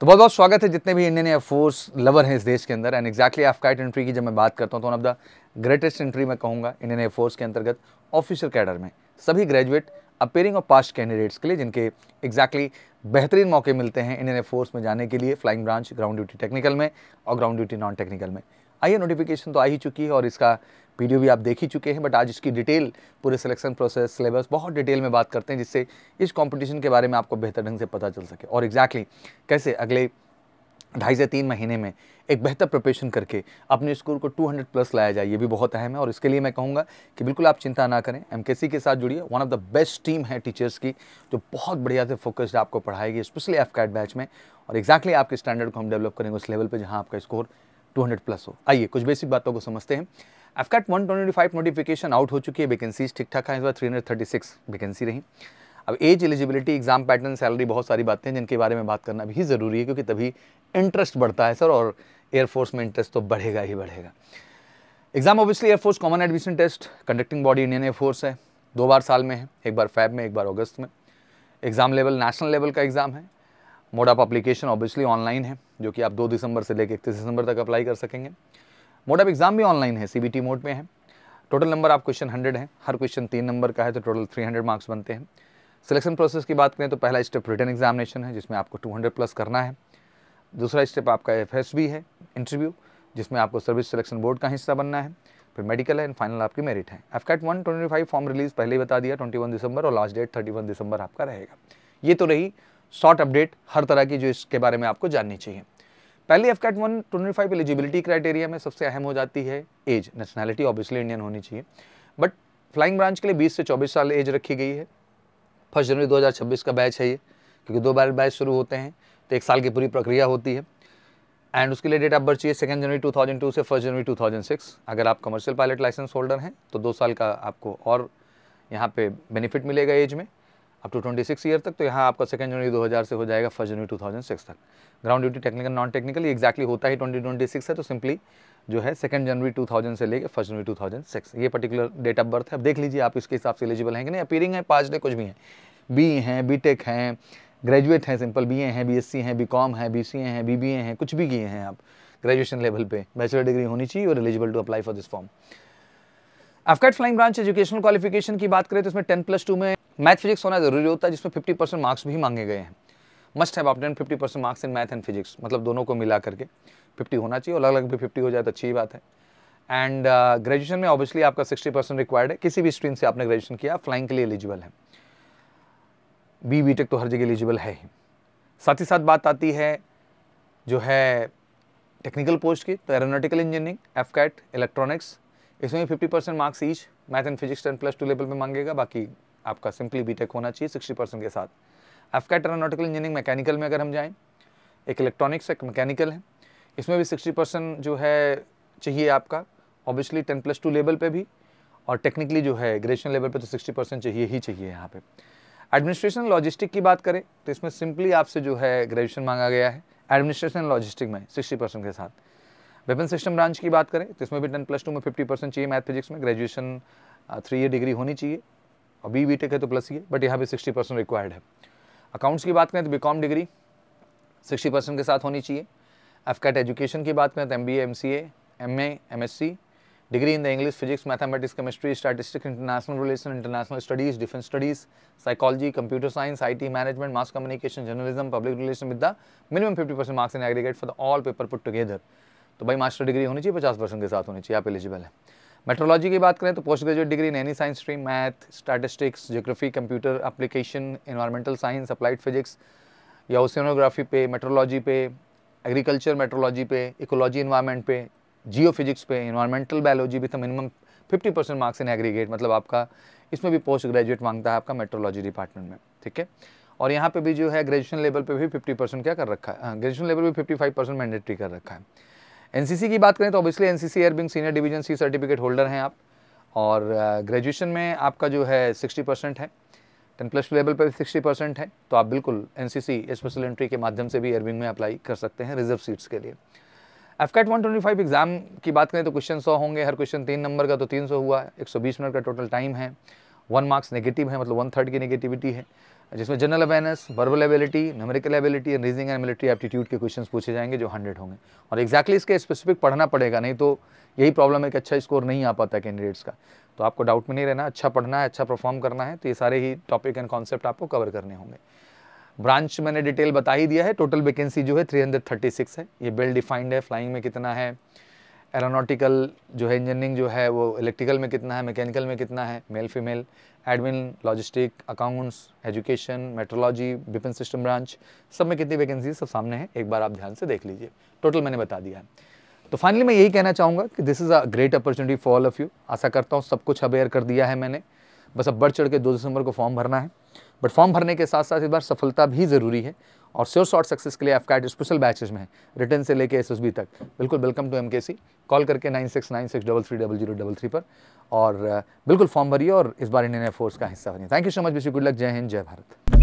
तो बहुत बहुत स्वागत है जितने भी इंडियन एयरफोर्स लवर हैं इस देश के अंदर एंड एक्जैक्टली काइट एंट्री की जब मैं बात करता हूँ तो one of the greatest entry मैं कहूँगा इंडियन एयरफोर्स के अंतर्गत ऑफिसर कैडर में सभी ग्रेजुएट अपेयरिंग और पास्ट कैंडिडेट्स के लिए जिनके एग्जैक्टली exactly बेहतरीन मौके मिलते हैं इंडियन एयरफोर्स में जाने के लिए flying branch ground duty technical में और ग्राउंड ड्यूटी नॉन टेक्निकल में आइए नोटिफिकेशन तो आ ही चुकी है और इसका वीडियो भी आप देख ही चुके हैं बट आज इसकी डिटेल पूरे सिलेक्शन प्रोसेस सिलेबस बहुत डिटेल में बात करते हैं जिससे इस कंपटीशन के बारे में आपको बेहतर ढंग से पता चल सके और एग्जैक्टली exactly कैसे अगले ढाई से तीन महीने में एक बेहतर प्रिपरेशन करके अपने स्कोर को 200 प्लस लाया जाए ये भी बहुत अहम है और इसके लिए मैं कहूँगा कि बिल्कुल आप चिंता ना करें एमकेसी के साथ जुड़िए one of the best team है टीचर्स की जो बहुत बढ़िया से फोकस्ड आपको पढ़ाएगी स्पेशली एफ बैच में और एक्जैक्टली exactly आपके स्टैंडर्ड को हम डेवलप करेंगे उस लेवल पर जहाँ आपका स्कोर टू प्लस हो आइए कुछ बेसिक बातों को समझते हैं one twenty five notification out हो चुकी है वैकेंसीज ठीक ठाक है इस बार 336 वैकेंसी रही अब age eligibility exam pattern salary बहुत सारी बातें हैं जिनके बारे में बात करना भी ज़रूरी है क्योंकि तभी इंटरेस्ट बढ़ता है सर और एयरफोर्स में इंटरेस्ट तो बढ़ेगा ही बढ़ेगा exam obviously Air Force common admission test conducting body Indian Air Force है दो बार साल में है एक बार फैब में एक बार अगस्त में एग्ज़ाम लेवल नेशनल लेवल का एग्ज़ाम है mode of application obviously online है जो कि आप 2 दिसंबर से लेकर इकतीस दिसंबर तक अप्लाई कर सकेंगे मोड ऑफ एग्जाम भी ऑनलाइन है सी मोड में है टोटल नंबर आप क्वेश्चन हंड्रेड है हर क्वेश्चन तीन नंबर का है तो टोटल थ्री हंड्रेड मार्क्स बनते हैं सिलेक्शन प्रोसेस की बात करें तो पहला स्टेप रिटर्न एग्जामिनेशन है जिसमें आपको टू हंड्रेड प्लस करना है दूसरा स्टेप आपका एफ एस बी है इंटरव्यू जिसमें आपको सर्विस सिलेक्शन बोर्ड का हिस्सा बनना है फिर मेडिकल है एंड फाइनल आपकी मेरिट है AFCAT one twenty five form release पहले ही बता दिया ट्वेंटी वन दिसंबर और लास्ट डेट थर्टी वन दिसंबर आपका रहेगा ये तो रही शॉर्ट अपडेट हर तरह की जो इसके बारे में आपको जाननी चाहिए पहले AFCAT one twenty five eligibility criteria में सबसे अहम हो जाती है एज नेशनैलिटी ऑब्वियसली इंडियन होनी चाहिए बट फ्लाइंग ब्रांच के लिए 20 से 24 साल एज रखी गई है फर्स्ट जनवरी 2026 का बैच है ये क्योंकि दो बार बैच शुरू होते हैं तो एक साल की पूरी प्रक्रिया होती है एंड उसके लिए डेट ऑफ बर्थ चाहिए सेकेंड जनवरी 2002 से फर्स्ट जनवरी 2006 अगर आप कमर्शियल पायलट लाइसेंस होल्डर हैं तो दो साल का आपको और यहाँ पे बेनिफिट मिलेगा एज में अप टू 26 ईयर तक तो यहाँ आपका सेकंड जनवरी 2000 से हो जाएगा फर्स्ट जनवरी 2006 तक ground duty technical non technical exactly होता ही 2026 है तो सिंपली जो है सेकेंड जनवरी 2000 से लेके फर्स्ट जनवरी 2006 ये पर्टिकुलर डेट ऑफ बर्थ है अब देख लीजिए आप इसके हिसाब से एलिजिबल हैं कि नहीं अपीरिंग है पाँच डे कुछ भी हैं बी हैं बी टेक हैं ग्रेजुएट हैं सिंपल बी हैं बी एस सी हैं बी कॉम हैं बी सी हैं बी बी हैं कुछ भी किए हैं आप ग्रेजुएशन लेवल पर बैचलर डिग्री होनी चाहिए और eligible to apply for this form AFCAT flying branch educational qualification की बात करें तो इसमें टेन प्लस टू में मैथ फिजिक्स होना ज़रूरी होता है जिसमें फिफ्टी परसेंट मार्क्स भी मांगे गए हैं must have fifty percent marks in math and physics मतलब दोनों को मिला करके फिफ्टी होना चाहिए और अलग अलग भी फिफ्टी हो जाए तो अच्छी बात है एंड ग्रेजुएशन uh, में ऑब्वियसली आपका सिक्सटी परसेंट रिक्वायर्ड है किसी भी स्ट्रीम से आपने ग्रेजुएशन किया फ्लाइंग के लिए एलिजिबल है बी बी टेक तो हर जगह एलिजिबल है ही साथ ही साथ बात आती है जो है टेक्निकल पोस्ट की तो aeronautical engineering AFCAT electronics इसमें fifty percent marks each math and physics ten plus two level में मांगेगा बाकी आपका सिंपली बीटेक होना चाहिए सिक्सटी परसेंट के साथ एफकैट टेरानोटिकल इंजीनियरिंग मैकेनिकल में अगर हम जाएँ एक इलेक्ट्रॉनिक्स एक मैकेनिकल है इसमें भी सिक्सटी परसेंट जो है चाहिए आपका obviously ten plus two level पर भी और टेक्निकली जो है ग्रेजुएशन लेवल पर तो सिक्सटी परसेंट चाहिए ही चाहिए यहाँ पर एडमिनिस्ट्रेशन लॉजिस्टिक की बात करें तो इसमें सिंपली आपसे जो है ग्रेजुएशन मांगा गया है एडमिनिस्ट्रेशन लॉजिस्टिक में सिक्सटी परसेंट के साथ वेपन सिस्टम ब्रांच की बात करें तो इसमें भी टेन प्लस टू में फिफ्टी परसेंट चाहिए मैथ फिजिक्स में ग्रेजुएशन थ्री ईयर डिग्री होनी चाहिए और बी बी है तो प्लस ही है बट यहाँ पे सिक्सटी परसेंट रिक्वायर्ड है अकाउंट्स की बात करें तो B com degree sixty percent के साथ होनी चाहिए एफ कैट एजुकेशन की बात करें तो M B M C M A M S C degree in the English physics mathematics chemistry statistics international relation international studies defence studies psychology computer science IT management mass communication journalism public relation with the minimum fifty percent marks in aggregate for the all paper put together तो भाई master degree होनी चाहिए पचास percent के साथ होनी चाहिए आप एलिजिबल है मेट्रोलॉजी की बात करें तो post graduate degree in any science stream math statistics geography computer application environmental science applied physics या ओसिनोग्राफी पे मेट्रोलॉजी पे एग्रीकल्चर मेट्रोलॉजी पे इकोलॉजी इन्वायरमेंट पे जियो फिजिक्स पे इन्वायरमेंटल बायोलॉजी भी तो minimum 50 percent marks in aggregate मतलब आपका इसमें भी पोस्ट ग्रेजुएट मांगता है आपका मेट्रोलॉजी डिपार्टमेंट में ठीक है और यहाँ पे भी जो है ग्रेजुएशन लेवल पे भी 50 परसेंट क्या कर रखा है ग्रेजुएशन हाँ, लेवल पे 55 परसेंट मैंडेटरी कर रखा है एनसीसी की बात करें तो obviously NCC air wing senior division C certificate holder हैं आप और ग्रेजुएशन uh, में आपका जो है सिक्सटी परसेंट है टेन प्लस टू लेवल पर भी सिक्सटी परसेंट है तो आप बिल्कुल N C C special entry के माध्यम से भी एयरबिंग में अप्लाई कर सकते हैं रिजर्व सीट्स के लिए AFCAT one twenty five exam की बात करें तो क्वेश्चन सौ होंगे हर क्वेश्चन तीन नंबर का तो तीन सौ हुआ एक सौ बीस मिनट का टोटल टाइम है वन मार्क्स नेगेटिव है मतलब वन थर्ड की नेगेटिविटी है जिसमें general awareness verbal ability numerical ability and reasoning and military aptitude के क्वेश्चंस पूछे जाएंगे जो हंड्रेड होंगे और एक्जैक्टली exactly इसके स्पेसिफिक पढ़ना पड़ेगा नहीं तो यही प्रॉब्लम है कि अच्छा स्कोर नहीं आ पाता कैंडिडेट्स का तो आपको डाउट में नहीं रहना अच्छा पढ़ना है अच्छा परफॉर्म करना है तो ये सारे ही टॉपिक एंड कॉन्सेप्ट आपको कवर करने होंगे ब्रांच मैंने डिटेल बता ही दिया है टोटल वैकेंसी जो है 336 है ये वेल डिफाइंड है फ्लाइंग में कितना है एरोनॉटिकल जो है इंजीनियरिंग जो है वो इलेक्ट्रिकल में कितना है मैकेनिकल में कितना है male female admin logistic accounts education metrology defence system branch सब में कितनी वैकेंसी सब सामने हैं एक बार आप ध्यान से देख लीजिए टोटल मैंने बता दिया है तो फाइनली मैं यही कहना चाहूँगा कि this is a great opportunity for all of you आशा करता हूँ सब कुछ अवेयर कर दिया है मैंने बस अब बढ़ चढ़ के दो दिसंबर को फॉर्म भरना है बट फॉर्म भरने के साथ साथ इस बार सफलता भी ज़रूरी है और श्योर शॉर्ट सक्सेस के लिए एफ कैट स्पेशल बैचेज में है रिटर्न से लेके एस तक बिल्कुल वेलकम टू एम कॉल करके nine six nine six double three double zero double three पर और बिल्कुल फॉर्म भरिए और इस बार इंडियन एयरफोर्स का हिस्सा बनिए thank you so much wish you good luck जय हिंद जय भारत